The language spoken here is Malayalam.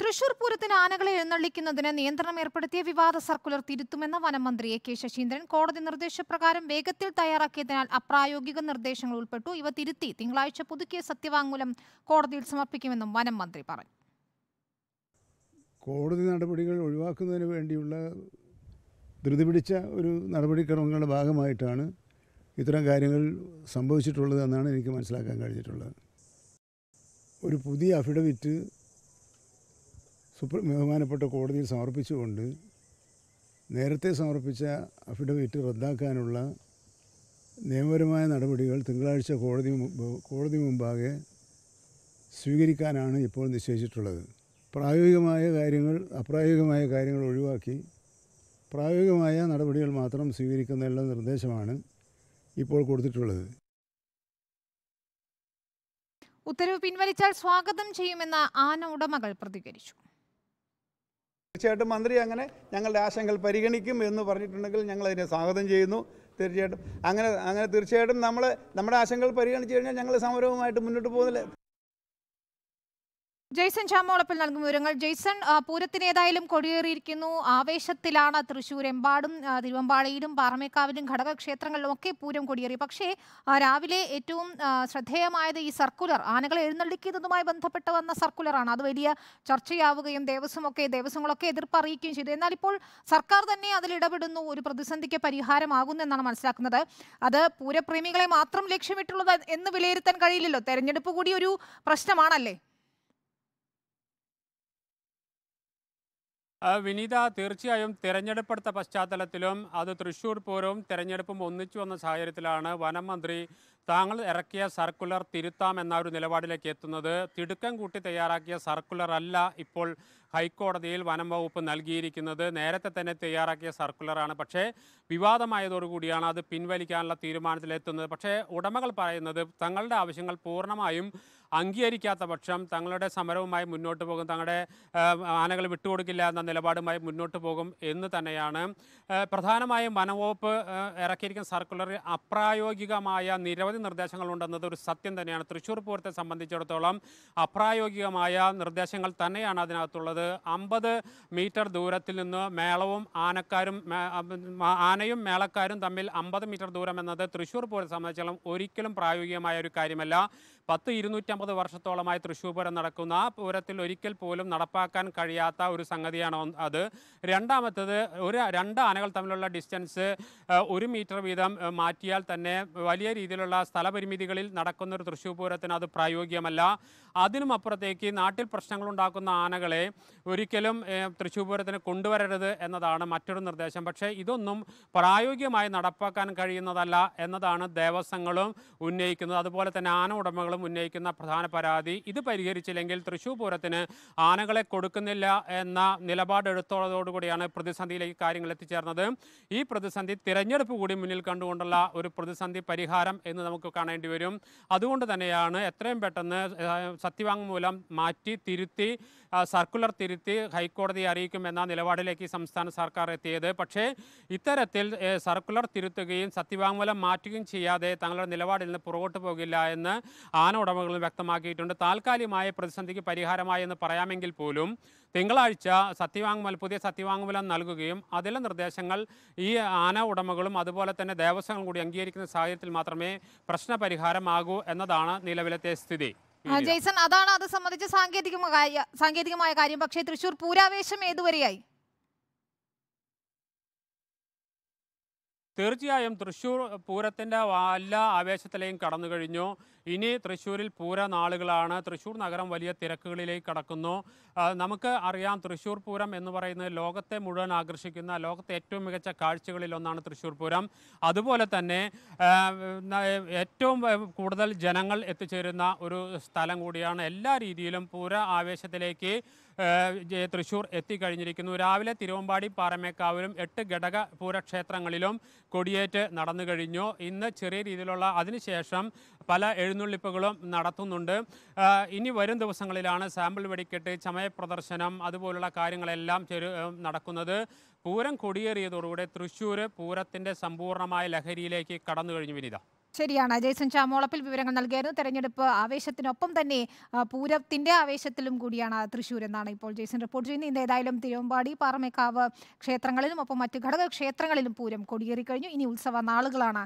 തൃശൂർ പൂരത്തിന് ആനകളെ എഴുന്നള്ളിക്കുന്നതിന് നിയന്ത്രണം ഏർപ്പെടുത്തിയ വിവാദ സർക്കുലർ തിരുത്തുമെന്ന വനമന്ത്രി എ കെ ശശീന്ദ്രൻ കോടതി നിർദ്ദേശപ്രകാരം വേഗത്തിൽ തയ്യാറാക്കിയതിനാൽ അപ്രായോഗിക നിർദ്ദേശങ്ങൾ ഉൾപ്പെട്ടു ഇവ തിരുത്തി തിങ്കളാഴ്ച പുതുക്കിയ സത്യവാങ്മൂലം കോടതിയിൽ സമർപ്പിക്കുമെന്നും വനം മന്ത്രി പറഞ്ഞു കോടതി നടപടികൾ ഒഴിവാക്കുന്നതിന് വേണ്ടിയുള്ള ധൃതി പിടിച്ച ഒരു നടപടിക്രമങ്ങളുടെ ഭാഗമായിട്ടാണ് ഇത്തരം കാര്യങ്ങൾ സംഭവിച്ചിട്ടുള്ളത് എന്നാണ് എനിക്ക് മനസ്സിലാക്കാൻ കഴിഞ്ഞിട്ടുള്ളത് ഒരു പുതിയ അഫിഡവിറ്റ് സുപ്രീം ബഹുമാനപ്പെട്ട കോടതിയിൽ സമർപ്പിച്ചുകൊണ്ട് നേരത്തെ സമർപ്പിച്ച അഫിഡവിറ്റ് റദ്ദാക്കാനുള്ള നിയമപരമായ നടപടികൾ തിങ്കളാഴ്ച കോടതി കോടതി മുമ്പാകെ സ്വീകരിക്കാനാണ് ഇപ്പോൾ നിശ്ചയിച്ചിട്ടുള്ളത് പ്രായോഗികമായ കാര്യങ്ങൾ അപ്രായോഗികമായ കാര്യങ്ങൾ ഒഴിവാക്കി പ്രായോഗികമായ നടപടികൾ മാത്രം സ്വീകരിക്കുന്നതിനുള്ള നിർദ്ദേശമാണ് ഇപ്പോൾ കൊടുത്തിട്ടുള്ളത് ഉത്തരവ് പിൻവലിച്ചാൽ സ്വാഗതം ചെയ്യുമെന്ന് ആന ഉടമകൾ പ്രതികരിച്ചു തീർച്ചയായിട്ടും മന്ത്രി അങ്ങനെ ഞങ്ങളുടെ ആശങ്കകൾ പരിഗണിക്കും എന്ന് പറഞ്ഞിട്ടുണ്ടെങ്കിൽ ഞങ്ങൾ അതിനെ സ്വാഗതം ചെയ്യുന്നു തീർച്ചയായിട്ടും അങ്ങനെ അങ്ങനെ തീർച്ചയായിട്ടും നമ്മൾ നമ്മുടെ ആശങ്കകൾ പരിഗണിച്ച് കഴിഞ്ഞാൽ ഞങ്ങൾ സമരവുമായിട്ട് മുന്നോട്ട് പോകുന്നില്ല ജെയ്സൺ ചാമോളപ്പിൽ നൽകും വിവരങ്ങൾ ജെയ്സൺ പൂരത്തിന് ഏതായാലും കൊടിയേറിയിരിക്കുന്നു ആവേശത്തിലാണ് എമ്പാടും തിരുവമ്പാളയിലും പാറമേക്കാവിലും ഘടകക്ഷേത്രങ്ങളിലും ഒക്കെ പൂരം കൊടിയേറി പക്ഷേ രാവിലെ ഏറ്റവും ശ്രദ്ധേയമായത് ഈ സർക്കുലർ ആനകളെ എഴുന്നള്ളിക്കുന്നതുമായി ബന്ധപ്പെട്ട് വന്ന സർക്കുലറാണ് അത് വലിയ ചർച്ചയാവുകയും ദേവസ്വമൊക്കെ ദേവസ്വങ്ങളൊക്കെ എതിർപ്പ് അറിയിക്കുകയും ചെയ്തു എന്നാൽ ഇപ്പോൾ സർക്കാർ തന്നെ അതിൽ ഇടപെടുന്നു ഒരു പ്രതിസന്ധിക്ക് പരിഹാരമാകുന്നെന്നാണ് മനസ്സിലാക്കുന്നത് അത് പൂരപ്രേമികളെ മാത്രം ലക്ഷ്യമിട്ടുള്ളത് എന്ന് വിലയിരുത്താൻ കഴിയില്ലല്ലോ തെരഞ്ഞെടുപ്പ് കൂടി ഒരു പ്രശ്നമാണല്ലേ വിനീത തീർച്ചയായും തിരഞ്ഞെടുപ്പെടുത്ത പശ്ചാത്തലത്തിലും അത് തൃശ്ശൂർ പൂരവും തിരഞ്ഞെടുപ്പും ഒന്നിച്ചു വന്ന സാഹചര്യത്തിലാണ് വനം മന്ത്രി താങ്കൾ ഇറക്കിയ സർക്കുലർ തിരുത്താം എന്ന ഒരു നിലപാടിലേക്ക് എത്തുന്നത് തിടുക്കം കൂട്ടി തയ്യാറാക്കിയ സർക്കുലർ അല്ല ഇപ്പോൾ ഹൈക്കോടതിയിൽ വനം വകുപ്പ് നൽകിയിരിക്കുന്നത് നേരത്തെ തന്നെ തയ്യാറാക്കിയ സർക്കുലറാണ് പക്ഷേ വിവാദമായതോടുകൂടിയാണ് അത് പിൻവലിക്കാനുള്ള തീരുമാനത്തിലെത്തുന്നത് പക്ഷേ ഉടമകൾ പറയുന്നത് തങ്ങളുടെ ആവശ്യങ്ങൾ പൂർണ്ണമായും അംഗീകരിക്കാത്ത പക്ഷം തങ്ങളുടെ സമരവുമായി മുന്നോട്ട് പോകും തങ്ങളുടെ ആനകൾ വിട്ടുകൊടുക്കില്ല എന്ന നിലപാടുമായി മുന്നോട്ട് പോകും എന്ന് തന്നെയാണ് പ്രധാനമായും വകുപ്പ് ഇറക്കിയിരിക്കുന്ന സർക്കുലറിൽ അപ്രായോഗികമായ നിരവധി നിരവധി നിർദ്ദേശങ്ങളുണ്ടെന്നത് ഒരു സത്യം തന്നെയാണ് തൃശ്ശൂർ പൂരത്തെ സംബന്ധിച്ചിടത്തോളം അപ്രായോഗികമായ നിർദ്ദേശങ്ങൾ തന്നെയാണ് അതിനകത്തുള്ളത് അമ്പത് മീറ്റർ ദൂരത്തിൽ നിന്ന് മേളവും ആനക്കാരും ആനയും മേളക്കാരും തമ്മിൽ അമ്പത് മീറ്റർ ദൂരം എന്നത് തൃശ്ശൂർ പൂരത്തെ സംബന്ധിച്ചിടത്തോളം ഒരിക്കലും പ്രായോഗികമായ ഒരു കാര്യമല്ല പത്ത് ഇരുന്നൂറ്റമ്പത് വർഷത്തോളമായി തൃശ്ശൂർ പൂരം നടക്കുന്ന പൂരത്തിൽ ഒരിക്കൽ പോലും നടപ്പാക്കാൻ കഴിയാത്ത ഒരു സംഗതിയാണ് അത് രണ്ടാമത്തത് ഒരു രണ്ട് ആനകൾ തമ്മിലുള്ള ഡിസ്റ്റൻസ് ഒരു മീറ്റർ വീതം മാറ്റിയാൽ തന്നെ വലിയ രീതിയിലുള്ള സ്ഥലപരിമിതികളിൽ നടക്കുന്ന ഒരു തൃശ്ശൂർ പൂരത്തിന് അത് പ്രായോഗികമല്ല അതിനും അപ്പുറത്തേക്ക് നാട്ടിൽ പ്രശ്നങ്ങളുണ്ടാക്കുന്ന ആനകളെ ഒരിക്കലും തൃശ്ശൂർ പൂരത്തിന് കൊണ്ടുവരരുത് എന്നതാണ് മറ്റൊരു നിർദ്ദേശം പക്ഷേ ഇതൊന്നും പ്രായോഗികമായി നടപ്പാക്കാൻ കഴിയുന്നതല്ല എന്നതാണ് ദേവസ്വങ്ങളും ഉന്നയിക്കുന്നത് അതുപോലെ തന്നെ ആന ഉടമകളും ഉന്നയിക്കുന്ന പ്രധാന പരാതി ഇത് പരിഹരിച്ചില്ലെങ്കിൽ തൃശ്ശൂർ പൂരത്തിന് ആനകളെ കൊടുക്കുന്നില്ല എന്ന നിലപാടെടുത്തോടുകൂടിയാണ് പ്രതിസന്ധിയിലേക്ക് കാര്യങ്ങൾ എത്തിച്ചേർന്നത് ഈ പ്രതിസന്ധി തിരഞ്ഞെടുപ്പ് കൂടി മുന്നിൽ കണ്ടുകൊണ്ടുള്ള ഒരു പ്രതിസന്ധി പരിഹാരം എന്ന് നമുക്ക് നമുക്ക് കാണേണ്ടി വരും അതുകൊണ്ട് തന്നെയാണ് എത്രയും പെട്ടെന്ന് സത്യവാങ്മൂലം മാറ്റി തിരുത്തി സർക്കുലർ തിരുത്തി ഹൈക്കോടതിയെ അറിയിക്കുമെന്ന നിലപാടിലേക്ക് സംസ്ഥാന സർക്കാർ എത്തിയത് പക്ഷേ ഇത്തരത്തിൽ സർക്കുലർ തിരുത്തുകയും സത്യവാങ്മൂലം മാറ്റുകയും ചെയ്യാതെ തങ്ങളുടെ നിലപാടിൽ നിന്ന് പുറകോട്ട് പോകില്ല എന്ന് ആന ഉടമകളും വ്യക്തമാക്കിയിട്ടുണ്ട് താൽക്കാലികമായ പ്രതിസന്ധിക്ക് പരിഹാരമായി എന്ന് പറയാമെങ്കിൽ പോലും തിങ്കളാഴ്ച സത്യവാങ്മൂലം പുതിയ സത്യവാങ്മൂലം നൽകുകയും അതിലെ നിർദ്ദേശങ്ങൾ ഈ ആന ഉടമകളും അതുപോലെ തന്നെ ദേവസ്വങ്ങളും കൂടി അംഗീകരിക്കുന്ന സാഹചര്യത്തിൽ മാത്രമേ പ്രശ്നപരിഹാരമാകൂ എന്നതാണ് നിലവിലത്തെ സ്ഥിതി ജെയ്സൺ അതാണ് അത് സംബന്ധിച്ച് സാങ്കേതികമായ സാങ്കേതികമായ കാര്യം പക്ഷേ തൃശൂർ പൂരാവേശം ഏതുവരെയായി തീർച്ചയായും തൃശ്ശൂർ പൂരത്തിൻ്റെ എല്ലാ ആവേശത്തിലെയും കടന്നു കഴിഞ്ഞു ഇനി തൃശ്ശൂരിൽ പൂര നാളുകളാണ് തൃശ്ശൂർ നഗരം വലിയ തിരക്കുകളിലേക്ക് കടക്കുന്നു നമുക്ക് അറിയാം തൃശ്ശൂർ പൂരം എന്ന് പറയുന്നത് ലോകത്തെ മുഴുവൻ ആകർഷിക്കുന്ന ലോകത്തെ ഏറ്റവും മികച്ച കാഴ്ചകളിലൊന്നാണ് തൃശ്ശൂർ പൂരം അതുപോലെ തന്നെ ഏറ്റവും കൂടുതൽ ജനങ്ങൾ എത്തിച്ചേരുന്ന ഒരു സ്ഥലം കൂടിയാണ് എല്ലാ രീതിയിലും പൂര ആവേശത്തിലേക്ക് തൃശ്ശൂർ എത്തിക്കഴിഞ്ഞിരിക്കുന്നു രാവിലെ തിരുവമ്പാടി പാറമേക്കാവിലും എട്ട് ഘടകപൂര ക്ഷേത്രങ്ങളിലും കൊടിയേറ്റ് നടന്നു കഴിഞ്ഞു ഇന്ന് ചെറിയ രീതിയിലുള്ള അതിനുശേഷം പല എഴുന്നള്ളിപ്പുകളും നടത്തുന്നുണ്ട് ഇനി വരും ദിവസങ്ങളിലാണ് സാമ്പിൾ വെടിക്കെട്ട് ചമയ പ്രദർശനം അതുപോലുള്ള കാര്യങ്ങളെല്ലാം ചെറു നടക്കുന്നത് പൂരം കൊടിയേറിയതോടുകൂടെ തൃശ്ശൂർ പൂരത്തിൻ്റെ സമ്പൂർണ്ണമായ ലഹരിയിലേക്ക് കടന്നു കഴിഞ്ഞു വിനിത ശരിയാണ് ജേസൻ ചാമോളപ്പിൽ വിവരങ്ങൾ നൽകിയായിരുന്നു തെരഞ്ഞെടുപ്പ് ആവേശത്തിനൊപ്പം തന്നെ പൂരത്തിന്റെ ആവേശത്തിലും കൂടിയാണ് തൃശ്ശൂർ എന്നാണ് ഇപ്പോൾ ജേസൻ റിപ്പോർട്ട് ചെയ്യുന്നത് ഇന്ന് ഏതായാലും തിരുവമ്പാടി പാറമേക്കാവ് ക്ഷേത്രങ്ങളിലും ഒപ്പം മറ്റ് ഘടക ക്ഷേത്രങ്ങളിലും പൂരം കൊടിയേറി കഴിഞ്ഞു ഇനി ഉത്സവ നാളുകളാണ്